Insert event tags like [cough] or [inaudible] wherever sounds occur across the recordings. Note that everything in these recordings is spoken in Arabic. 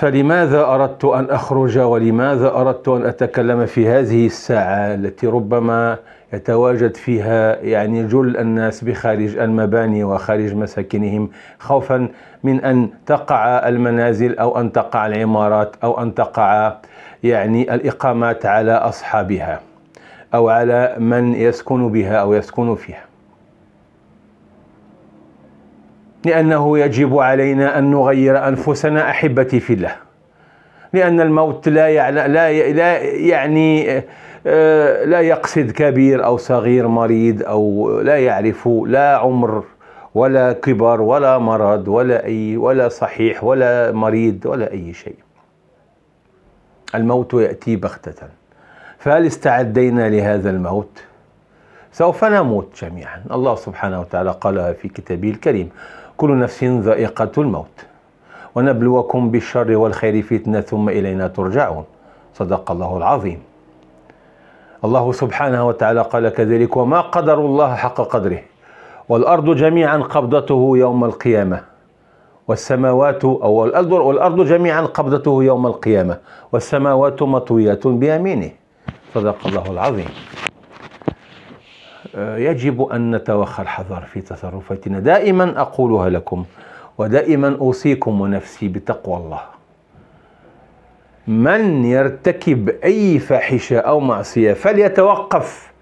فلماذا أردت أن أخرج ولماذا أردت أن أتكلم في هذه الساعة التي ربما يتواجد فيها يعني جل الناس بخارج المباني وخارج مساكنهم خوفا من أن تقع المنازل أو أن تقع العمارات أو أن تقع يعني الإقامات على أصحابها أو على من يسكن بها أو يسكن فيها لأنه يجب علينا أن نغير أنفسنا أحبتي في الله لأن الموت لا يعني لا يعني آه، لا يقصد كبير أو صغير مريض أو لا يعرف لا عمر ولا كبر ولا مرض ولا أي ولا صحيح ولا مريض ولا أي شيء الموت يأتي بغتة فهل استعدينا لهذا الموت؟ سوف نموت جميعا الله سبحانه وتعالى قالها في كتابه الكريم كل نفس ذائقة الموت ونبلوكم بالشر والخير فتنة ثم إلينا ترجعون صدق الله العظيم الله سبحانه وتعالى قال كذلك وما قدر الله حق قدره والأرض جميعا قبضته يوم القيامة والسماوات أو الأرض والأرض جميعا قبضته يوم القيامة والسماوات مطويات بيمينه صدق الله العظيم آه، يجب أن نتوخى الحذر في تصرفاتنا دائما أقولها لكم ودائما أوصيكم ونفسي بتقوى الله من يرتكب أي فاحشة أو معصية فليتوقف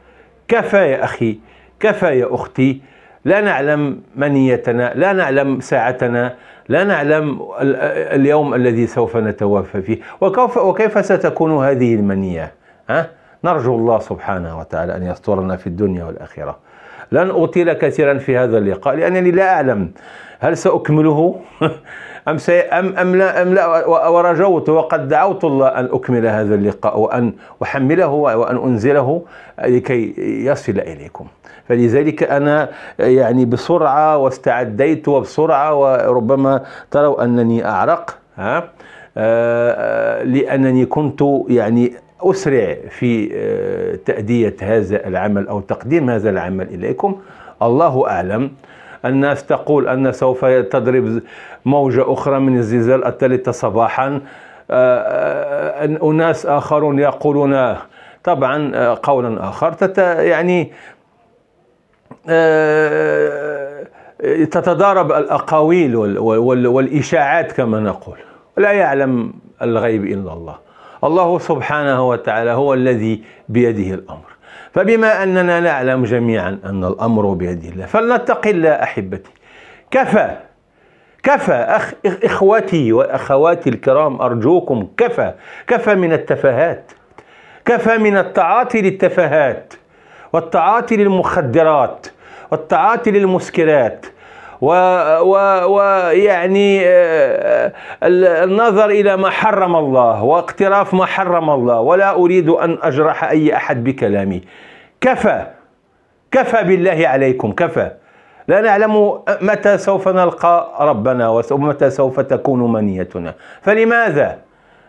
كفى يا أخي كفى يا أختي لا نعلم منيتنا لا نعلم ساعتنا لا نعلم اليوم الذي سوف نتوفى فيه وكيف, وكيف ستكون هذه المنية ها؟ نرجو الله سبحانه وتعالى أن يسترنا في الدنيا والآخرة لن أطيل كثيرا في هذا اللقاء لأنني لا أعلم هل سأكمله [laughs] أم, سي أم, أم لا, أم لا ورجوت وقد دعوت الله أن أكمل هذا اللقاء وأن أحمله وأن أنزله لكي يصل إليكم فلذلك أنا يعني بسرعة واستعديت وبسرعة وربما تروا أنني أعرق ها آآ آه، آآ آه، لأنني كنت يعني أسرع في آه، تأدية هذا العمل أو تقديم هذا العمل إليكم الله أعلم الناس تقول أن سوف تضرب موجة أخرى من الزلزال الثالثة صباحا آه، آه، أناس آخرون يقولون طبعا قولا آخر يعني تتضارب الأقاويل والإشاعات كما نقول لا يعلم الغيب إلا الله الله سبحانه وتعالى هو الذي بيده الأمر فبما أننا نعلم جميعا أن الأمر بيد الله فلنتق الله أحبتي كفى كفى أخ إخوتي وأخواتي الكرام أرجوكم كفى كفى من التفاهات كفى من التعاطي للتفاهات والتعاطي للمخدرات والتعاطي للمسكرات ويعني آه، النظر إلى ما حرم الله واقتراف ما حرم الله ولا أريد أن أجرح أي أحد بكلامي كفى كفى بالله عليكم كفى لا نعلم متى سوف نلقى ربنا ومتى سوف تكون منيتنا فلماذا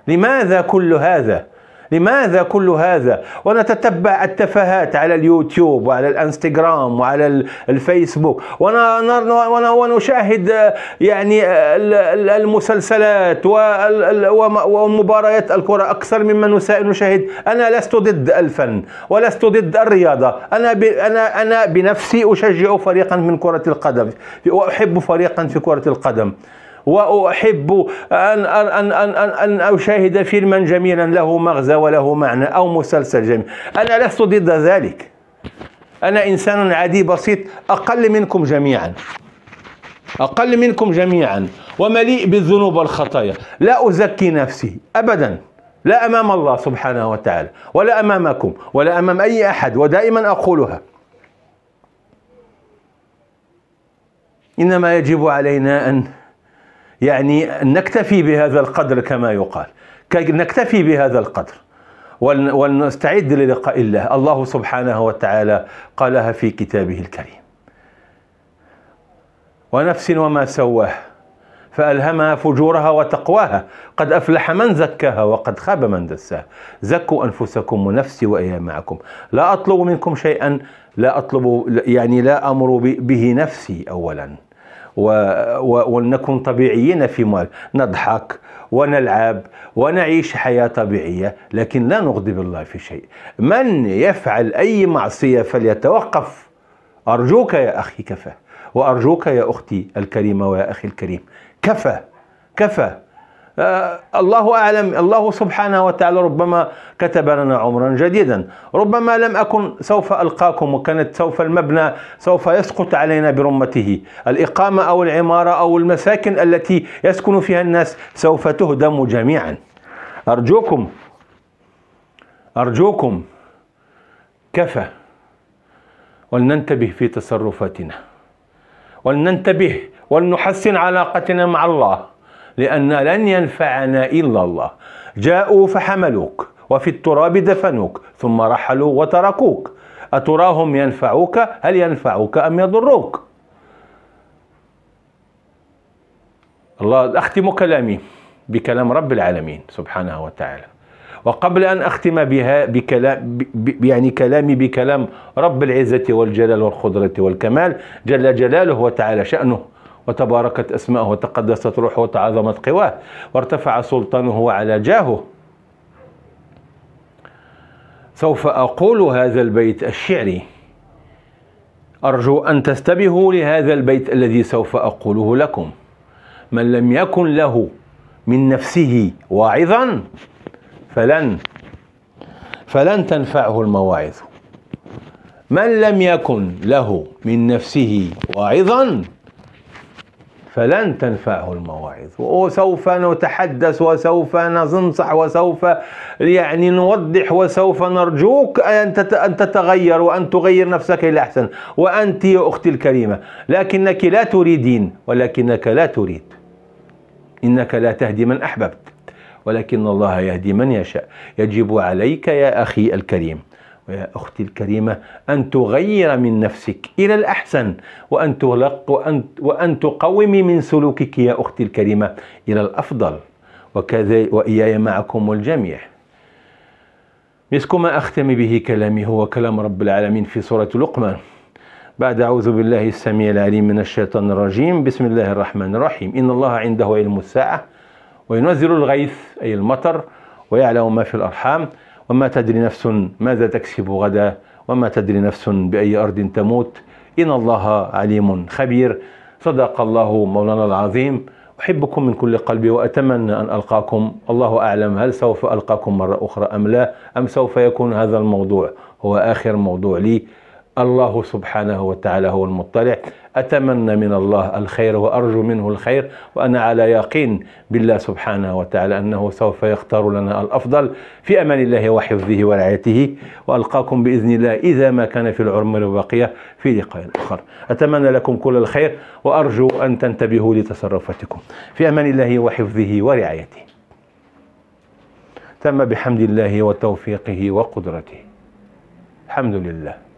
لماذا كل هذا لماذا كل هذا ونتتبع التفاهات على اليوتيوب وعلى الانستغرام وعلى الفيسبوك ونشاهد آه، يعني آه، المسلسلات ومباريات الكرة أكثر مما نشاهد أنا لست ضد الفن ولست ضد الرياضة أنا أنا أنا بنفسي أشجع فريقا من كرة القدم وأحب فريقا في كرة القدم وأحب أن أن أن أن, أن أشاهد فيلما جميلا له مغزى وله معنى أو مسلسل جميل أنا لست ضد ذلك أنا إنسان عادي بسيط أقل منكم جميعا أقل منكم جميعا ومليء بالذنوب والخطايا لا أزكي نفسي أبدا لا أمام الله سبحانه وتعالى ولا أمامكم ولا أمام أي أحد ودائما أقولها إنما يجب علينا أن يعني نكتفي بهذا القدر كما يقال نكتفي بهذا القدر ونستعد للقاء الله الله سبحانه وتعالى قالها في كتابه الكريم ونفس وما سواها فألهمها فجورها وتقواها قد أفلح من زكاها وقد خاب من دساها زكوا أنفسكم ونفسي وإياه معكم لا أطلب منكم شيئا لا أطلب يعني لا أمر به نفسي أولا و... و... ولنكن طبيعيين فيما نضحك ونلعب ونعيش حياة طبيعية لكن لا نغضب الله في شيء من يفعل أي معصية فليتوقف أرجوك يا أخي كفى وأرجوك يا أختي الكريمة ويا أخي الكريم كفى كفى آه، الله أعلم الله سبحانه وتعالى ربما كتب لنا عمرا جديدا ربما لم أكن سوف ألقاكم وكانت سوف المبنى سوف يسقط علينا برمته الإقامة أو العمارة أو المساكن التي يسكن فيها الناس سوف تهدم جميعا أرجوكم أرجوكم كفى ولننتبه في تصرفاتنا ولننتبه ولنحسن علاقتنا مع الله لأن لن ينفعنا إلا الله جاءوا فحملوك وفي التراب دفنوك ثم رحلوا وتركوك أتراهم ينفعوك هل ينفعوك أم يضروك الله أختم كلامي بكلام رب العالمين سبحانه وتعالى وقبل أن أختم بها بكلام ب يعني كلامي بكلام رب العزة والجلال والقدرة والكمال جل جلاله وتعالى شأنه وتباركت اسماءه وتقدست روحه وتعظمت قواه وارتفع سلطانه على جاهه سوف أقول هذا البيت الشعري أرجو أن تستبهوا لهذا البيت الذي سوف أقوله لكم من لم يكن له من نفسه واعظا فلن فلن تنفعه المواعظ من لم يكن له من نفسه واعظا فلن تنفعه المواعظ وسوف نتحدث وسوف ننصح وسوف يعني نوضح وسوف نرجوك أن تتغير وأن تغير نفسك إلى أحسن وأنت يا أختي الكريمة لكنك لا تريدين ولكنك لا تريد إنك لا تهدي من أحببت ولكن الله يهدي من يشاء يجب عليك يا أخي الكريم ويا أختي الكريمة أن تغير من نفسك إلى الأحسن وأن, تلق وأن, وأن تقومي من سلوكك يا أختي الكريمة إلى الأفضل وكذا وإياي معكم الجميع مسك ما أختم به كلامي هو كلام رب العالمين في سورة لقمان بعد أعوذ بالله السميع العليم من الشيطان الرجيم بسم الله الرحمن الرحيم إن الله عنده علم الساعة وينزل الغيث أي المطر ويعلم ما في الأرحام وما تدري نفس ماذا تكسب غدا وما تدري نفس بأي أرض تموت إن الله عليم خبير صدق الله مولانا العظيم أحبكم من كل قلبي وأتمنى أن ألقاكم الله أعلم هل سوف ألقاكم مرة أخرى أم لا أم سوف يكون هذا الموضوع هو آخر موضوع لي الله سبحانه وتعالى هو المطلع أتمنى من الله الخير وأرجو منه الخير وأنا على يقين بالله سبحانه وتعالى أنه سوف يختار لنا الأفضل في أمان الله وحفظه ورعايته وألقاكم بإذن الله إذا ما كان في العرم الباقية في لقاء آخر أتمنى لكم كل الخير وأرجو أن تنتبهوا لتصرفاتكم في أمان الله وحفظه ورعايته تم بحمد الله وتوفيقه وقدرته الحمد لله